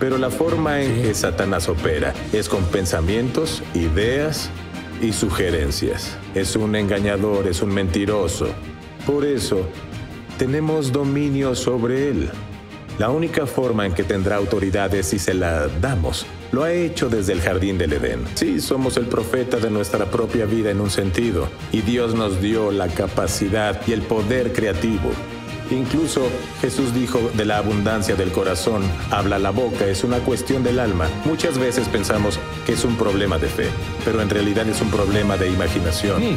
Pero la forma en que Satanás opera es con pensamientos, ideas y sugerencias. Es un engañador, es un mentiroso. Por eso, tenemos dominio sobre él. La única forma en que tendrá autoridad es si se la damos. Lo ha hecho desde el jardín del Edén. Sí, somos el profeta de nuestra propia vida en un sentido, y Dios nos dio la capacidad y el poder creativo. Incluso Jesús dijo, de la abundancia del corazón, habla la boca, es una cuestión del alma. Muchas veces pensamos que es un problema de fe, pero en realidad es un problema de imaginación. Mm.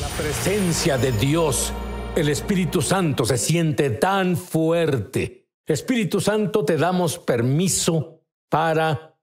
La presencia de Dios, el Espíritu Santo, se siente tan fuerte. Espíritu Santo, te damos permiso para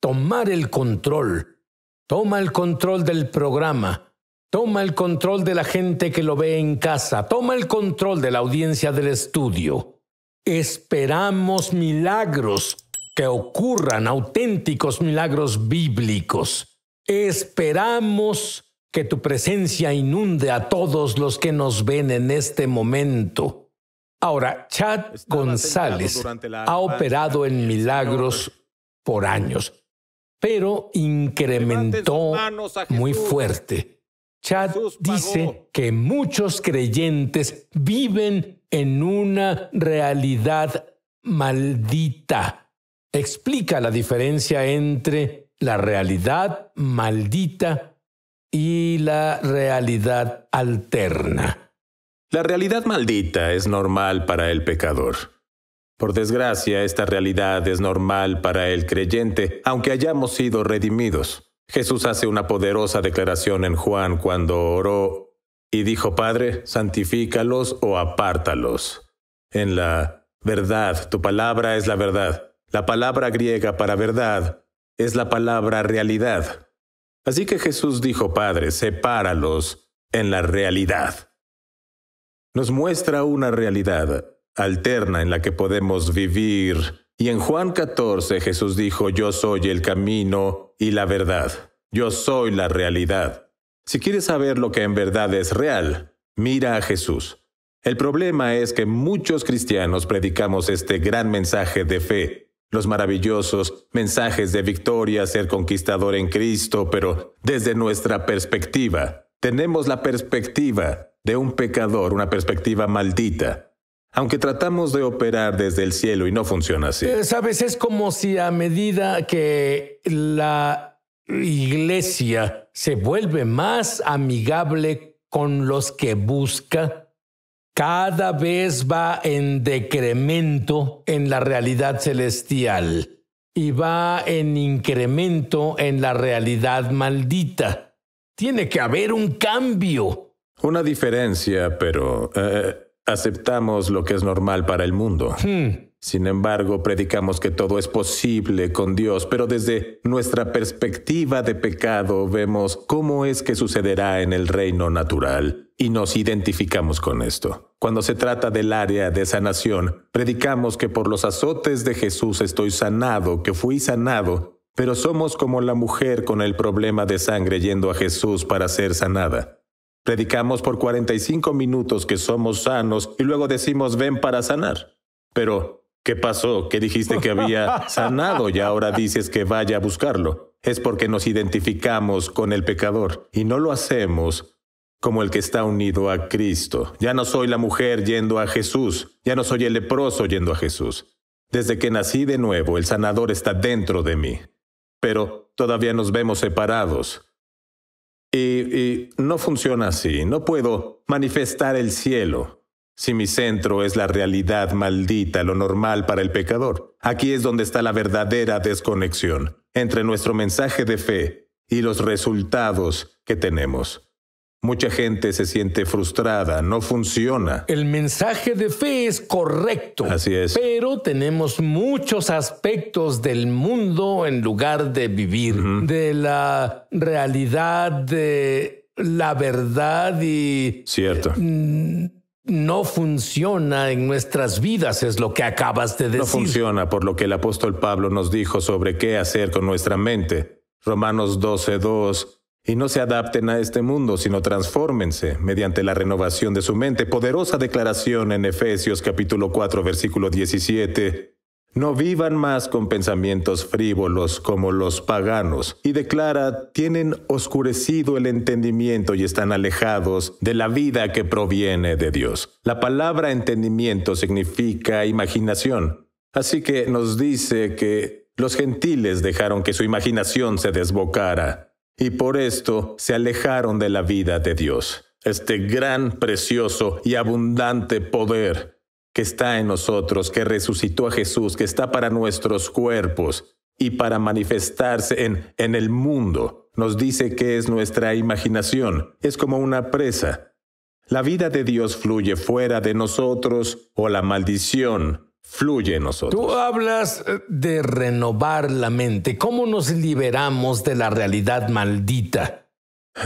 tomar el control. Toma el control del programa Toma el control de la gente que lo ve en casa. Toma el control de la audiencia del estudio. Esperamos milagros, que ocurran auténticos milagros bíblicos. Esperamos que tu presencia inunde a todos los que nos ven en este momento. Ahora, Chad González ha operado en milagros por años, pero incrementó muy fuerte Chad dice que muchos creyentes viven en una realidad maldita. Explica la diferencia entre la realidad maldita y la realidad alterna. La realidad maldita es normal para el pecador. Por desgracia, esta realidad es normal para el creyente, aunque hayamos sido redimidos. Jesús hace una poderosa declaración en Juan cuando oró y dijo, Padre, santifícalos o apártalos. En la verdad, tu palabra es la verdad. La palabra griega para verdad es la palabra realidad. Así que Jesús dijo, Padre, sepáralos en la realidad. Nos muestra una realidad alterna en la que podemos vivir y en Juan 14 Jesús dijo, yo soy el camino y la verdad, yo soy la realidad. Si quieres saber lo que en verdad es real, mira a Jesús. El problema es que muchos cristianos predicamos este gran mensaje de fe, los maravillosos mensajes de victoria, ser conquistador en Cristo, pero desde nuestra perspectiva. Tenemos la perspectiva de un pecador, una perspectiva maldita, aunque tratamos de operar desde el cielo y no funciona así. Eh, sabes, es como si a medida que la iglesia se vuelve más amigable con los que busca, cada vez va en decremento en la realidad celestial y va en incremento en la realidad maldita. Tiene que haber un cambio. Una diferencia, pero... Eh, Aceptamos lo que es normal para el mundo. Hmm. Sin embargo, predicamos que todo es posible con Dios, pero desde nuestra perspectiva de pecado vemos cómo es que sucederá en el reino natural y nos identificamos con esto. Cuando se trata del área de sanación, predicamos que por los azotes de Jesús estoy sanado, que fui sanado, pero somos como la mujer con el problema de sangre yendo a Jesús para ser sanada. Dedicamos por 45 minutos que somos sanos y luego decimos ven para sanar. Pero, ¿qué pasó? ¿Qué dijiste que había sanado y ahora dices que vaya a buscarlo. Es porque nos identificamos con el pecador y no lo hacemos como el que está unido a Cristo. Ya no soy la mujer yendo a Jesús, ya no soy el leproso yendo a Jesús. Desde que nací de nuevo, el sanador está dentro de mí. Pero todavía nos vemos separados. Y, no funciona así. No puedo manifestar el cielo si mi centro es la realidad maldita, lo normal para el pecador. Aquí es donde está la verdadera desconexión entre nuestro mensaje de fe y los resultados que tenemos. Mucha gente se siente frustrada, no funciona. El mensaje de fe es correcto. Así es. Pero tenemos muchos aspectos del mundo en lugar de vivir, de la realidad, de la verdad y... Cierto. no funciona en nuestras vidas, es lo que acabas de decir. No funciona por lo que el apóstol Pablo nos dijo sobre qué hacer con nuestra mente. Romanos 12, 2 y no se adapten a este mundo, sino transfórmense mediante la renovación de su mente. Poderosa declaración en Efesios capítulo 4 versículo 17. No vivan más con pensamientos frívolos como los paganos. Y declara, tienen oscurecido el entendimiento y están alejados de la vida que proviene de Dios. La palabra entendimiento significa imaginación. Así que nos dice que los gentiles dejaron que su imaginación se desbocara y por esto se alejaron de la vida de Dios, este gran, precioso y abundante poder que está en nosotros, que resucitó a Jesús, que está para nuestros cuerpos y para manifestarse en, en el mundo. Nos dice que es nuestra imaginación, es como una presa. La vida de Dios fluye fuera de nosotros o la maldición fluye en nosotros. Tú hablas eh, de renovar la mente. ¿Cómo nos liberamos de la realidad maldita?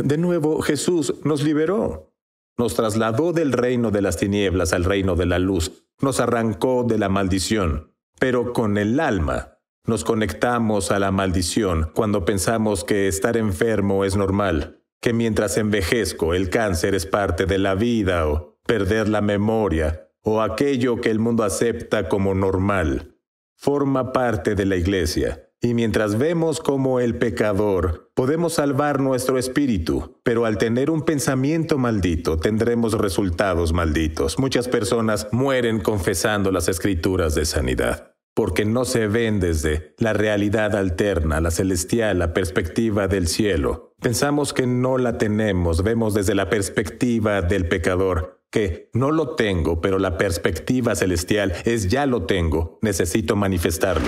De nuevo, Jesús nos liberó. Nos trasladó del reino de las tinieblas al reino de la luz. Nos arrancó de la maldición. Pero con el alma nos conectamos a la maldición cuando pensamos que estar enfermo es normal, que mientras envejezco el cáncer es parte de la vida o perder la memoria o aquello que el mundo acepta como normal, forma parte de la iglesia. Y mientras vemos como el pecador, podemos salvar nuestro espíritu, pero al tener un pensamiento maldito tendremos resultados malditos. Muchas personas mueren confesando las escrituras de sanidad, porque no se ven desde la realidad alterna, la celestial, la perspectiva del cielo. Pensamos que no la tenemos, vemos desde la perspectiva del pecador, que no lo tengo, pero la perspectiva celestial es ya lo tengo, necesito manifestarlo.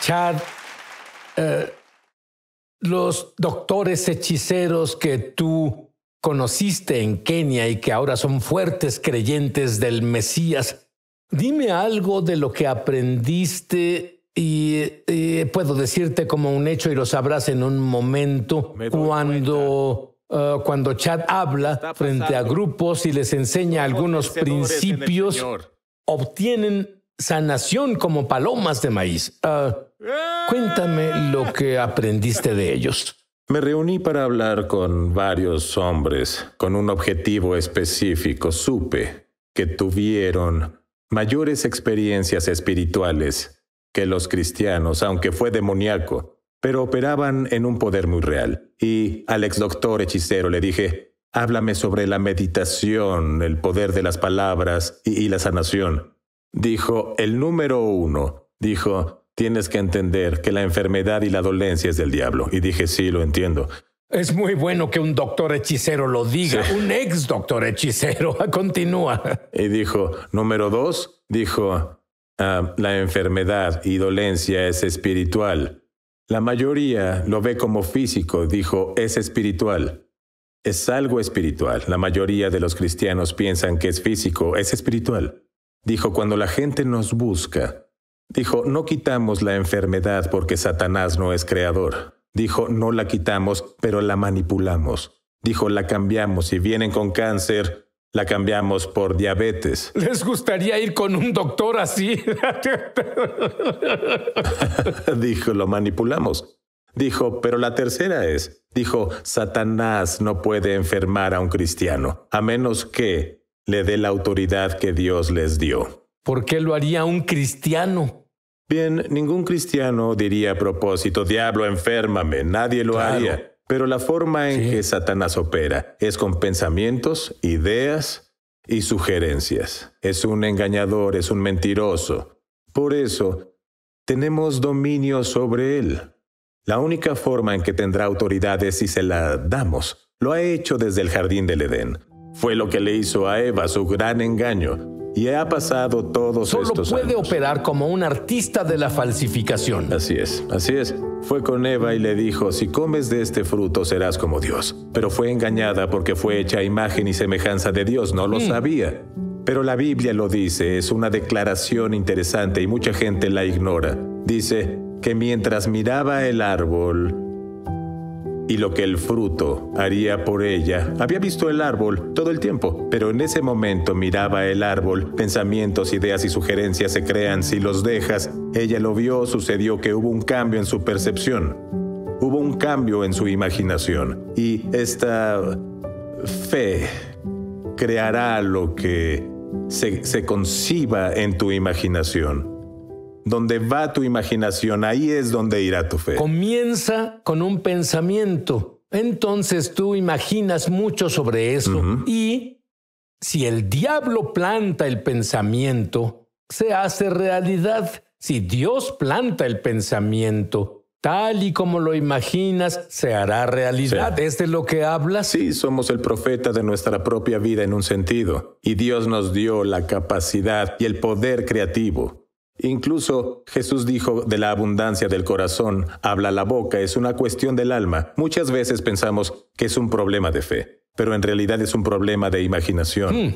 Chad, eh, los doctores hechiceros que tú conociste en Kenia y que ahora son fuertes creyentes del Mesías, dime algo de lo que aprendiste y, puedo decirte como un hecho y lo sabrás en un momento cuando... Eh, cuando Chad habla frente a grupos y les enseña algunos principios, obtienen sanación como palomas de maíz. Eh, cuéntame lo que aprendiste de ellos. Me reuní para hablar con varios hombres con un objetivo específico. Supe que tuvieron mayores experiencias espirituales que los cristianos, aunque fue demoníaco pero operaban en un poder muy real. Y al ex doctor hechicero le dije, háblame sobre la meditación, el poder de las palabras y, la sanación. Dijo, el número uno, dijo, tienes que entender que la enfermedad y la dolencia es del diablo. Y dije, sí, lo entiendo. Es muy bueno que un doctor hechicero lo diga, un ex doctor hechicero. Continúa. Y dijo, número dos, dijo, ah, la enfermedad y dolencia es espiritual. La mayoría lo ve como físico, dijo, es espiritual. Es algo espiritual. La mayoría de los cristianos piensan que es físico, es espiritual. Dijo, cuando la gente nos busca, dijo, no quitamos la enfermedad porque Satanás no es creador. Dijo, no la quitamos, pero la manipulamos. Dijo, la cambiamos. Si vienen con cáncer, la cambiamos por diabetes. ¿Les gustaría ir con un doctor así? Dijo, lo manipulamos. Dijo, pero la tercera es. Dijo, Satanás no puede enfermar a un cristiano, a menos que le dé la autoridad que Dios les dio. ¿Por qué lo haría un cristiano? Bien, ningún cristiano diría a propósito, diablo, enférmame, nadie lo haría. Pero la forma en que Satanás opera es con pensamientos, ideas y sugerencias. Es un engañador, es un mentiroso. Por eso, tenemos dominio sobre él. La única forma en que tendrá autoridad es si se la damos. Lo ha hecho desde el jardín del Edén. Fue lo que le hizo a Eva su gran engaño. Y ha pasado todos Solo puede operar como un artista de la falsificación. Así es, así es. Fue con Eva y le dijo, si comes de este fruto serás como Dios. Pero fue engañada porque fue hecha imagen y semejanza de Dios, no lo mm. sabía. Pero la Biblia lo dice, es una declaración interesante y mucha gente la ignora. Dice que mientras miraba el árbol, y lo que el fruto haría por ella. Había visto el árbol todo el tiempo, pero en ese momento miraba el árbol. Pensamientos, ideas y sugerencias se crean si los dejas. Ella lo vio, sucedió que hubo un cambio en su percepción. Hubo un cambio en su imaginación. Y esta fe creará lo que se, conciba en tu imaginación donde va tu imaginación, ahí es donde irá tu fe. Comienza con un pensamiento. Entonces tú imaginas mucho sobre eso y si el diablo planta el pensamiento, se hace realidad. Si Dios planta el pensamiento, tal y como lo imaginas, se hará realidad. ¿Es de lo que hablas? Sí, somos el profeta de nuestra propia vida en un sentido, y Dios nos dio la capacidad y el poder creativo Incluso Jesús dijo, de la abundancia del corazón, habla la boca, es una cuestión del alma. Muchas veces pensamos que es un problema de fe, pero en realidad es un problema de imaginación. Hmm.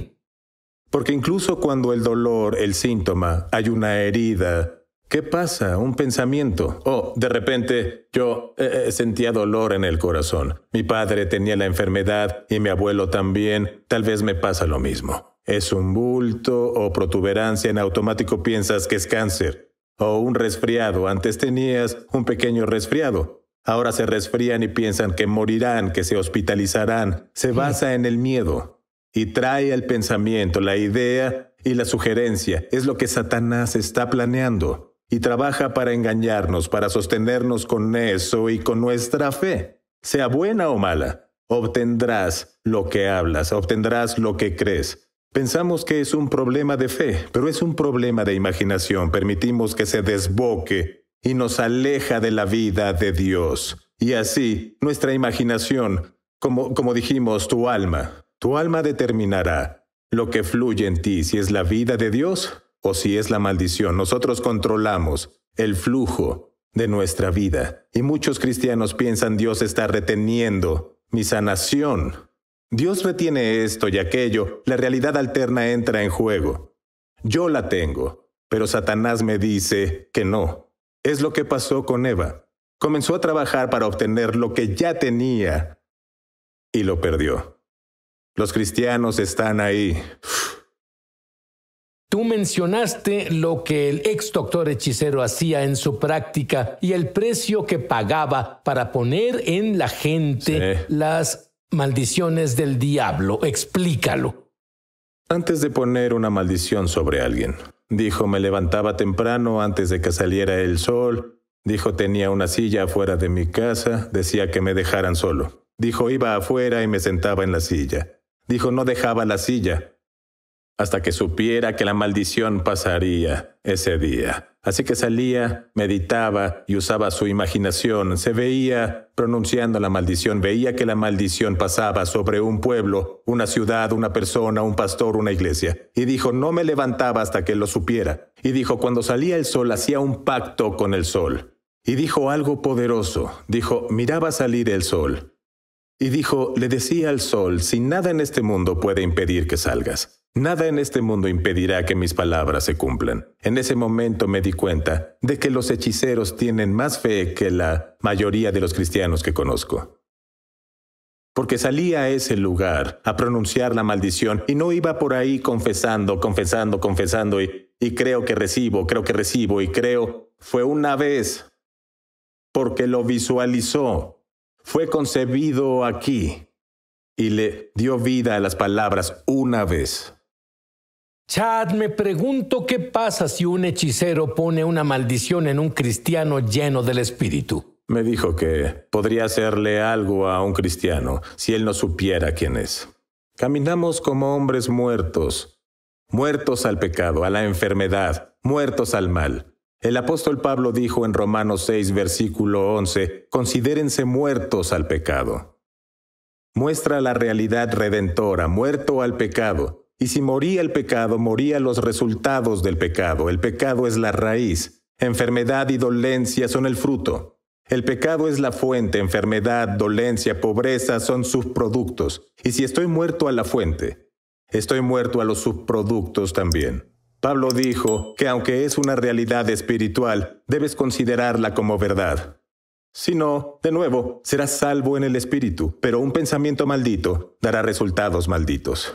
Porque incluso cuando el dolor, el síntoma, hay una herida, ¿qué pasa? Un pensamiento. Oh, de repente yo eh, eh, sentía dolor en el corazón. Mi padre tenía la enfermedad y mi abuelo también. Tal vez me pasa lo mismo es un bulto o protuberancia, en automático piensas que es cáncer. O un resfriado, antes tenías un pequeño resfriado. Ahora se resfrían y piensan que morirán, que se hospitalizarán. Se basa en el miedo y trae el pensamiento, la idea y la sugerencia. Es lo que Satanás está planeando y trabaja para engañarnos, para sostenernos con eso y con nuestra fe. Sea buena o mala, obtendrás lo que hablas, obtendrás lo que crees. Pensamos que es un problema de fe, pero es un problema de imaginación. Permitimos que se desboque y nos aleja de la vida de Dios. Y así, nuestra imaginación, como, como dijimos, tu alma, tu alma determinará lo que fluye en ti, si es la vida de Dios o si es la maldición. Nosotros controlamos el flujo de nuestra vida. Y muchos cristianos piensan Dios está reteniendo mi sanación Dios retiene esto y aquello, la realidad alterna entra en juego. Yo la tengo, pero Satanás me dice que no. Es lo que pasó con Eva. Comenzó a trabajar para obtener lo que ya tenía y lo perdió. Los cristianos están ahí. Tú mencionaste lo que el ex doctor hechicero hacía en su práctica y el precio que pagaba para poner en la gente las Maldiciones del diablo, explícalo. Antes de poner una maldición sobre alguien, dijo me levantaba temprano antes de que saliera el sol, dijo tenía una silla afuera de mi casa, decía que me dejaran solo, dijo iba afuera y me sentaba en la silla, dijo no dejaba la silla, hasta que supiera que la maldición pasaría ese día. Así que salía, meditaba y usaba su imaginación. Se veía pronunciando la maldición, veía que la maldición pasaba sobre un pueblo, una ciudad, una persona, un pastor, una iglesia. Y dijo, no me levantaba hasta que lo supiera. Y dijo, cuando salía el sol hacía un pacto con el sol. Y dijo algo poderoso. Dijo, miraba salir el sol. Y dijo, le decía al sol, sin nada en este mundo puede impedir que salgas. Nada en este mundo impedirá que mis palabras se cumplan. En ese momento me di cuenta de que los hechiceros tienen más fe que la mayoría de los cristianos que conozco. Porque salía a ese lugar a pronunciar la maldición y no iba por ahí confesando, confesando, confesando y, y creo que recibo, creo que recibo y creo. Fue una vez. Porque lo visualizó. Fue concebido aquí. Y le dio vida a las palabras una vez. Chad, me pregunto qué pasa si un hechicero pone una maldición en un cristiano lleno del espíritu. Me dijo que podría hacerle algo a un cristiano si él no supiera quién es. Caminamos como hombres muertos, muertos al pecado, a la enfermedad, muertos al mal. El apóstol Pablo dijo en Romanos 6, versículo 11, considérense muertos al pecado. Muestra la realidad redentora, muerto al pecado, y si moría el pecado, moría los resultados del pecado. El pecado es la raíz. Enfermedad y dolencia son el fruto. El pecado es la fuente, enfermedad, dolencia, pobreza son sus productos. Y si estoy muerto a la fuente, estoy muerto a los subproductos también. Pablo dijo que aunque es una realidad espiritual, debes considerarla como verdad. Si no, de nuevo, serás salvo en el espíritu, pero un pensamiento maldito dará resultados malditos